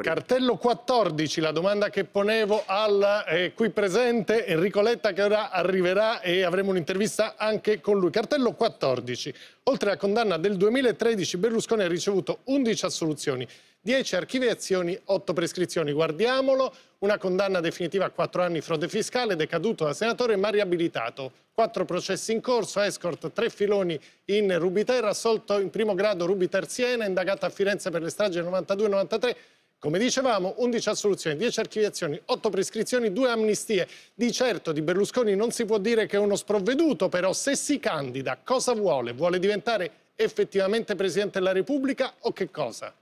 Cartello 14, la domanda che ponevo al eh, qui presente Enrico Letta che ora arriverà e avremo un'intervista anche con lui. Cartello 14, oltre alla condanna del 2013 Berlusconi ha ricevuto 11 assoluzioni. 10 archiviazioni, 8 prescrizioni. Guardiamolo, una condanna definitiva a 4 anni frode fiscale, decaduto da senatore ma riabilitato. 4 processi in corso, escort, 3 filoni in Rubiter, assolto in primo grado Rubiter Siena, indagata a Firenze per le stragi 92-93, come dicevamo, 11 assoluzioni, 10 archiviazioni, 8 prescrizioni, 2 amnistie. Di certo di Berlusconi non si può dire che è uno sprovveduto, però se si candida, cosa vuole? Vuole diventare effettivamente Presidente della Repubblica o che cosa?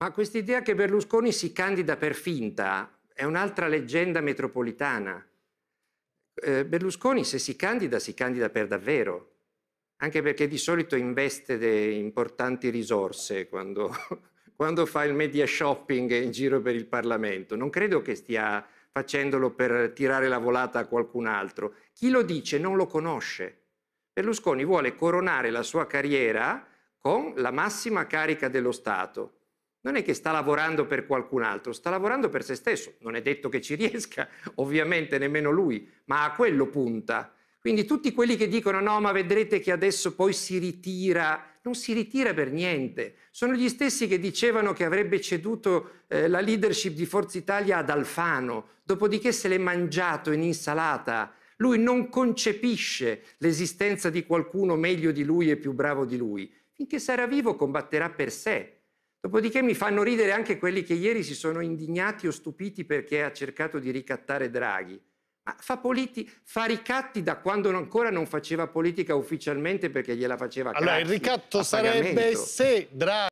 Ma quest'idea che Berlusconi si candida per finta è un'altra leggenda metropolitana. Eh, Berlusconi se si candida si candida per davvero, anche perché di solito investe importanti risorse quando, quando fa il media shopping in giro per il Parlamento. Non credo che stia facendolo per tirare la volata a qualcun altro. Chi lo dice non lo conosce. Berlusconi vuole coronare la sua carriera con la massima carica dello Stato non è che sta lavorando per qualcun altro, sta lavorando per se stesso. Non è detto che ci riesca, ovviamente nemmeno lui, ma a quello punta. Quindi tutti quelli che dicono no, ma vedrete che adesso poi si ritira, non si ritira per niente. Sono gli stessi che dicevano che avrebbe ceduto eh, la leadership di Forza Italia ad Alfano, dopodiché se l'è mangiato in insalata. Lui non concepisce l'esistenza di qualcuno meglio di lui e più bravo di lui. Finché sarà vivo combatterà per sé, Dopodiché mi fanno ridere anche quelli che ieri si sono indignati o stupiti perché ha cercato di ricattare Draghi. Ma fa, politi- fa ricatti da quando ancora non faceva politica ufficialmente perché gliela faceva Craxi, Allora il ricatto sarebbe se Draghi